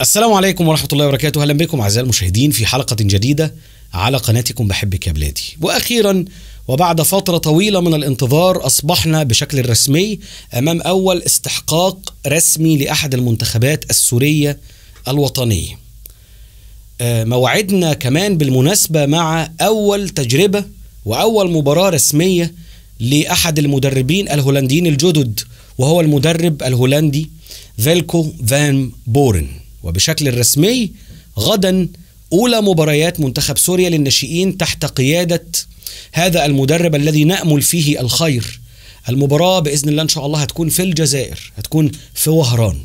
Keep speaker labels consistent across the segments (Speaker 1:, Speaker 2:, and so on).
Speaker 1: السلام عليكم ورحمة الله وبركاته أهلا بكم أعزائي المشاهدين في حلقة جديدة على قناتكم بحبك يا بلادي وأخيرا وبعد فترة طويلة من الانتظار أصبحنا بشكل رسمي أمام أول استحقاق رسمي لأحد المنتخبات السورية الوطنية آه، موعدنا كمان بالمناسبة مع أول تجربة وأول مباراة رسمية لأحد المدربين الهولنديين الجدد وهو المدرب الهولندي فيلكو فان بورن وبشكل رسمي غدا أولى مباريات منتخب سوريا للناشئين تحت قيادة هذا المدرب الذي نأمل فيه الخير المباراة بإذن الله إن شاء الله هتكون في الجزائر هتكون في وهران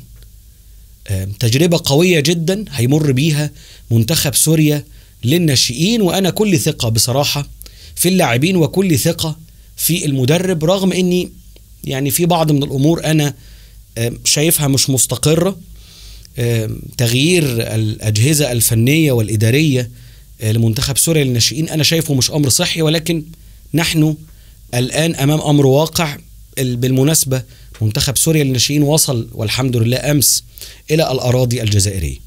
Speaker 1: تجربة قوية جدا هيمر بيها منتخب سوريا للناشئين وأنا كل ثقة بصراحة في اللاعبين وكل ثقة في المدرب رغم أني يعني في بعض من الأمور أنا شايفها مش مستقرة تغيير الأجهزة الفنية والإدارية آه، لمنتخب سوريا للناشئين أنا شايفه مش أمر صحي ولكن نحن الآن أمام أمر واقع بالمناسبة منتخب سوريا للناشئين وصل والحمد لله أمس إلى الأراضي الجزائرية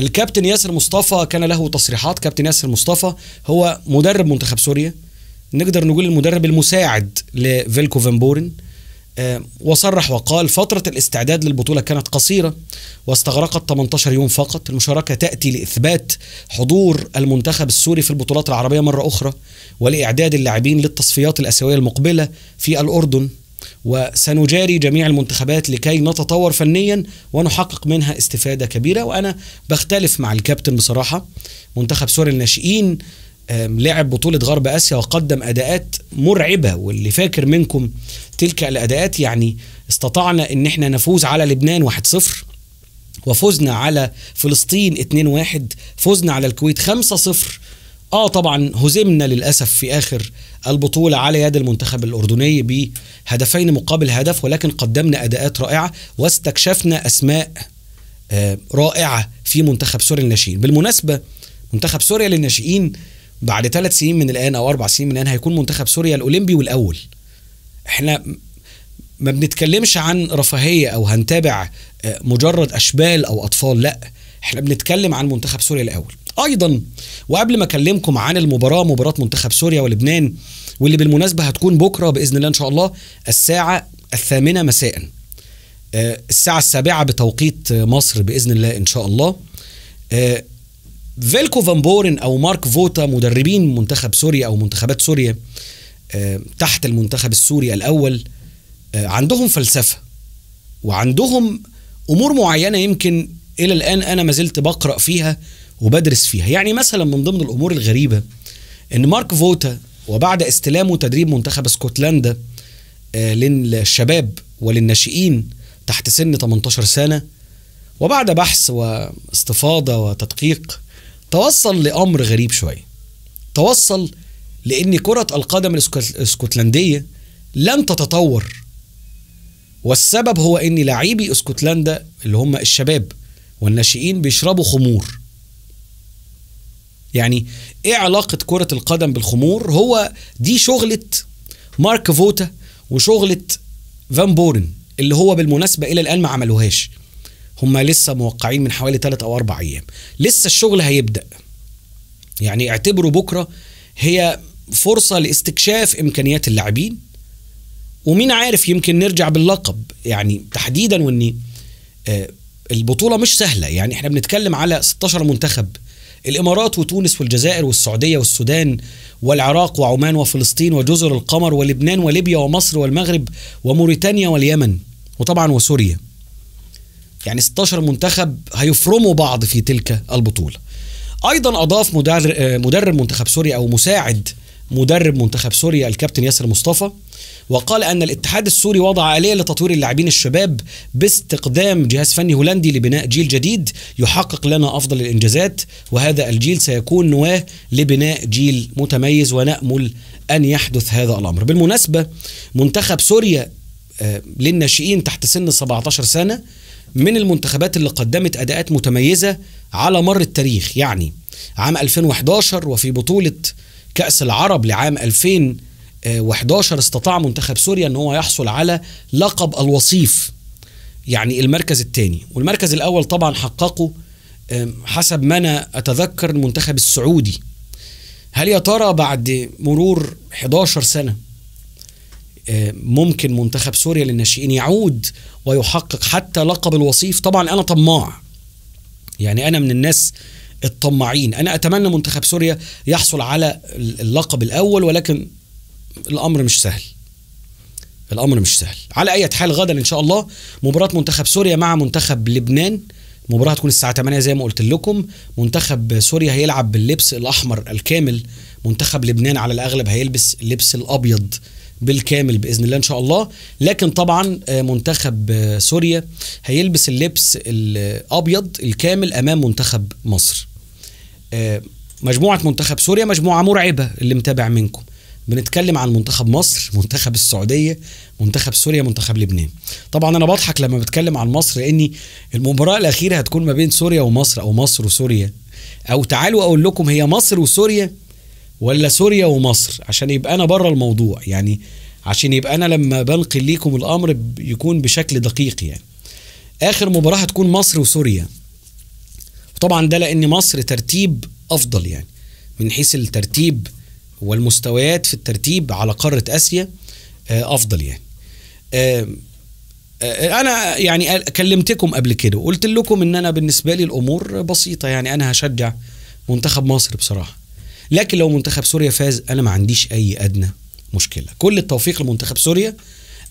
Speaker 1: الكابتن ياسر مصطفى كان له تصريحات كابتن ياسر مصطفى هو مدرب منتخب سوريا نقدر نقول المدرب المساعد لفيلكو فان بورن آه، وصرح وقال فترة الاستعداد للبطولة كانت قصيرة واستغرقت 18 يوم فقط المشاركة تأتي لإثبات حضور المنتخب السوري في البطولات العربية مرة أخرى ولإعداد اللاعبين للتصفيات الآسيوية المقبلة في الأردن وسنجاري جميع المنتخبات لكي نتطور فنيا ونحقق منها استفادة كبيرة وأنا بختلف مع الكابتن بصراحة منتخب سوريا الناشئين لعب بطولة غرب آسيا وقدم أداءات مرعبة واللي فاكر منكم تلك الأداءات يعني استطعنا أن احنا نفوز على لبنان 1-0 وفزنا على فلسطين 2-1 فزنا على الكويت 5-0 اه طبعا هزمنا للاسف في اخر البطوله على يد المنتخب الاردني بهدفين مقابل هدف ولكن قدمنا اداءات رائعه واستكشفنا اسماء آه، رائعه في منتخب سوريا للناشئين بالمناسبه منتخب سوريا للناشئين بعد ثلاث سنين من الان او اربع سنين من الان هيكون منتخب سوريا الاولمبي والاول احنا ما بنتكلمش عن رفاهيه او هنتابع آه، مجرد اشبال او اطفال لا احنا بنتكلم عن منتخب سوريا الاول ايضا وقبل ما اكلمكم عن المباراه مباراه منتخب سوريا ولبنان واللي بالمناسبه هتكون بكره باذن الله ان شاء الله الساعه الثامنه مساء آه، الساعه السابعه بتوقيت مصر باذن الله ان شاء الله آه، فيلكو فان بورن او مارك فوتا مدربين منتخب سوريا او منتخبات سوريا آه، تحت المنتخب السوري الاول آه، عندهم فلسفه وعندهم امور معينه يمكن الى الان انا ما زلت بقرا فيها وبدرس فيها يعني مثلا من ضمن الامور الغريبه ان مارك فوتا وبعد استلامه تدريب منتخب اسكتلندا آه، للشباب وللناشئين تحت سن 18 سنه وبعد بحث واستفاضه وتدقيق توصل لامر غريب شويه توصل لان كره القدم الاسكتلنديه لم تتطور والسبب هو ان لاعبي اسكتلندا اللي هم الشباب والناشئين بيشربوا خمور يعني ايه علاقه كره القدم بالخمور هو دي شغله مارك فوتا وشغله فان بورن اللي هو بالمناسبه الى الان ما عملوهاش هم لسه موقعين من حوالي 3 او 4 ايام لسه الشغل هيبدا يعني اعتبروا بكره هي فرصه لاستكشاف امكانيات اللاعبين ومين عارف يمكن نرجع باللقب يعني تحديدا وان آه، البطوله مش سهله يعني احنا بنتكلم على 16 منتخب الامارات وتونس والجزائر والسعوديه والسودان والعراق وعمان وفلسطين وجزر القمر ولبنان وليبيا ومصر والمغرب وموريتانيا واليمن وطبعا وسوريا يعني 16 منتخب هيفرموا بعض في تلك البطوله ايضا اضاف مدرب منتخب سوريا او مساعد مدرب منتخب سوريا الكابتن ياسر مصطفى وقال ان الاتحاد السوري وضع اليه لتطوير اللاعبين الشباب باستقدام جهاز فني هولندي لبناء جيل جديد يحقق لنا افضل الانجازات وهذا الجيل سيكون نواه لبناء جيل متميز ونامل ان يحدث هذا الامر بالمناسبه منتخب سوريا آه، للناشئين تحت سن 17 سنه من المنتخبات اللي قدمت اداءات متميزه على مر التاريخ يعني عام 2011 وفي بطوله كاس العرب لعام 2011 استطاع منتخب سوريا ان هو يحصل على لقب الوصيف يعني المركز الثاني والمركز الاول طبعا حققه حسب ما انا اتذكر المنتخب السعودي هل يا ترى بعد مرور 11 سنه ممكن منتخب سوريا للناشئين يعود ويحقق حتى لقب الوصيف طبعا انا طماع يعني انا من الناس الطماعين انا اتمنى منتخب سوريا يحصل على اللقب الاول ولكن الامر مش سهل الامر مش سهل على اي حال غدا ان شاء الله مباراه منتخب سوريا مع منتخب لبنان المباراه هتكون الساعه 8 زي ما قلت لكم منتخب سوريا هيلعب باللبس الاحمر الكامل منتخب لبنان على الاغلب هيلبس اللبس الابيض بالكامل باذن الله ان شاء الله لكن طبعا آه، منتخب آه، سوريا هيلبس اللبس الابيض الكامل امام منتخب مصر آه، مجموعه منتخب سوريا مجموعه مرعبه اللي متابع منكم بنتكلم عن منتخب مصر منتخب السعوديه منتخب سوريا منتخب لبنان طبعا انا بضحك لما بتكلم عن مصر لاني المباراه الاخيره هتكون ما بين سوريا ومصر او مصر وسوريا او تعالوا اقول لكم هي مصر وسوريا ولا سوريا ومصر عشان يبقى انا بره الموضوع يعني عشان يبقى انا لما بنقل ليكم الامر يكون بشكل دقيق يعني اخر مباراه هتكون مصر وسوريا وطبعا ده لان مصر ترتيب افضل يعني من حيث الترتيب والمستويات في الترتيب على قاره اسيا آه، افضل يعني آه، آه، انا يعني كلمتكم قبل كده وقلت لكم ان انا بالنسبه لي الامور بسيطه يعني انا هشجع منتخب مصر بصراحه لكن لو منتخب سوريا فاز انا ما عنديش اي ادنى مشكله كل التوفيق لمنتخب سوريا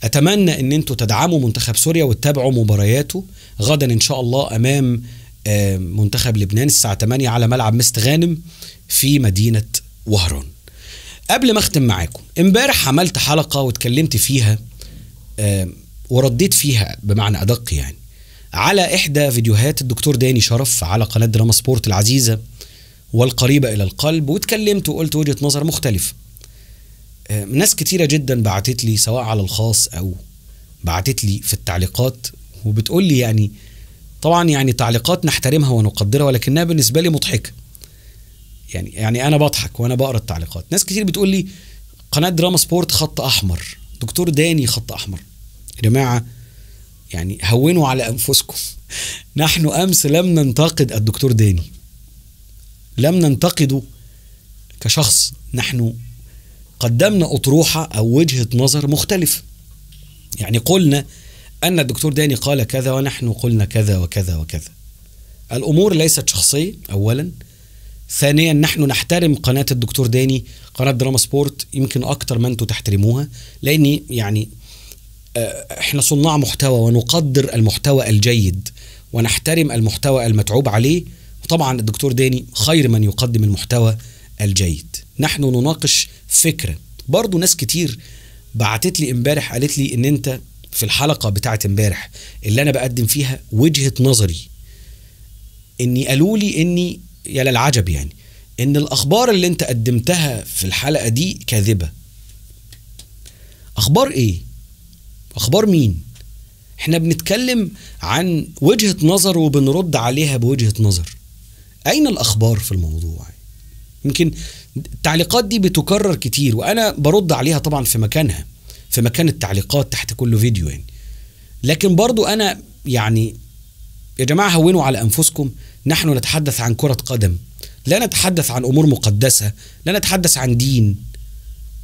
Speaker 1: اتمنى ان انتم تدعموا منتخب سوريا وتتابعوا مبارياته غدا ان شاء الله امام آه، منتخب لبنان الساعه 8 على ملعب مست غانم في مدينه وهران قبل ما اختم معاكم امبارح عملت حلقه واتكلمت فيها آه، ورديت فيها بمعنى ادق يعني على احدى فيديوهات الدكتور داني شرف على قناه دراما سبورت العزيزه والقريبة إلى القلب واتكلمت وقلت وجهة نظر مختلفة آه، ناس كتيرة جدا بعتت لي سواء على الخاص أو بعتت لي في التعليقات وبتقول لي يعني طبعا يعني تعليقات نحترمها ونقدرها ولكنها بالنسبة لي مضحكة يعني يعني أنا بضحك وأنا بقرأ التعليقات ناس كتير بتقول لي قناة دراما سبورت خط أحمر دكتور داني خط أحمر يا جماعة يعني هونوا على أنفسكم نحن أمس لم ننتقد الدكتور داني لم ننتقده كشخص نحن قدمنا أطروحة أو وجهة نظر مختلفة يعني قلنا أن الدكتور داني قال كذا ونحن قلنا كذا وكذا وكذا الأمور ليست شخصية أولا ثانيا نحن نحترم قناة الدكتور داني قناة دراما سبورت يمكن أكتر ما أنتم تحترموها لأني يعني آه، احنا صناع محتوى ونقدر المحتوى الجيد ونحترم المحتوى المتعوب عليه وطبعا الدكتور داني خير من يقدم المحتوى الجيد نحن نناقش فكرة برضو ناس كتير بعتت لي امبارح قالت لي ان انت في الحلقة بتاعت امبارح اللي انا بقدم فيها وجهة نظري اني قالوا لي اني يا للعجب يعني ان الاخبار اللي انت قدمتها في الحلقة دي كاذبة اخبار ايه اخبار مين احنا بنتكلم عن وجهة نظر وبنرد عليها بوجهة نظر أين الأخبار في الموضوع؟ يمكن التعليقات دي بتكرر كتير وأنا برد عليها طبعا في مكانها في مكان التعليقات تحت كل فيديو يعني لكن برضو أنا يعني يا جماعة هونوا على أنفسكم نحن نتحدث عن كرة قدم لا نتحدث عن أمور مقدسة لا نتحدث عن دين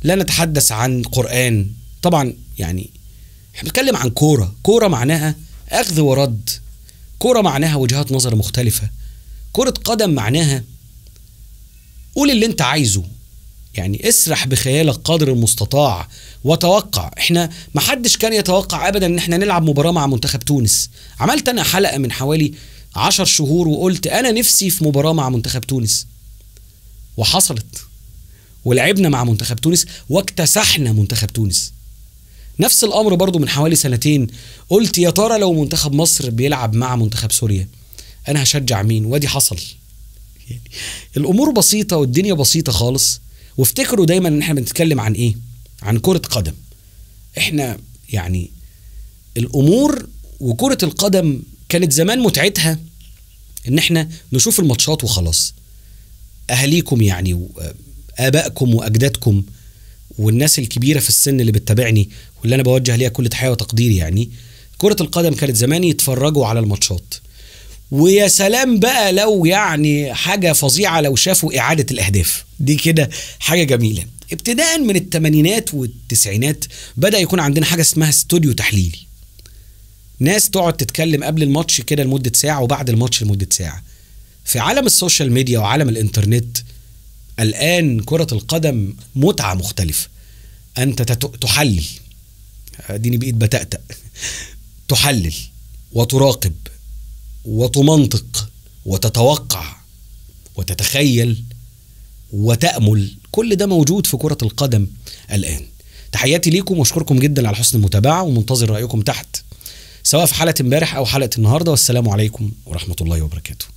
Speaker 1: لا نتحدث عن قرآن طبعا يعني احنا بنتكلم عن كورة كورة معناها أخذ ورد كورة معناها وجهات نظر مختلفة كرة قدم معناها قول اللي انت عايزه يعني اسرح بخيالك قدر المستطاع وتوقع احنا ما حدش كان يتوقع ابدا ان احنا نلعب مباراة مع منتخب تونس عملت انا حلقة من حوالي عشر شهور وقلت انا نفسي في مباراة مع منتخب تونس وحصلت ولعبنا مع منتخب تونس واكتسحنا منتخب تونس نفس الامر برضو من حوالي سنتين قلت يا ترى لو منتخب مصر بيلعب مع منتخب سوريا انا هشجع مين وادي حصل يعني الامور بسيطه والدنيا بسيطه خالص وافتكروا دايما ان احنا بنتكلم عن ايه عن كره قدم احنا يعني الامور وكره القدم كانت زمان متعتها ان احنا نشوف الماتشات وخلاص اهاليكم يعني وابائكم واجدادكم والناس الكبيره في السن اللي بتتابعني واللي انا بوجه ليها كل تحيه وتقدير يعني كره القدم كانت زمان يتفرجوا على الماتشات ويا سلام بقى لو يعني حاجه فظيعه لو شافوا اعاده الاهداف دي كده حاجه جميله ابتداء من الثمانينات والتسعينات بدا يكون عندنا حاجه اسمها استوديو تحليلي ناس تقعد تتكلم قبل الماتش كده لمده ساعه وبعد الماتش لمده ساعه في عالم السوشيال ميديا وعالم الانترنت الان كره القدم متعه مختلفه انت تحلل اديني بقيت بتأتأ تحلل وتراقب وتمنطق وتتوقع وتتخيل وتأمل كل ده موجود في كرة القدم الآن تحياتي ليكم واشكركم جدا على حسن المتابعة ومنتظر رأيكم تحت سواء في حلقة امبارح أو حلقة النهاردة والسلام عليكم ورحمة الله وبركاته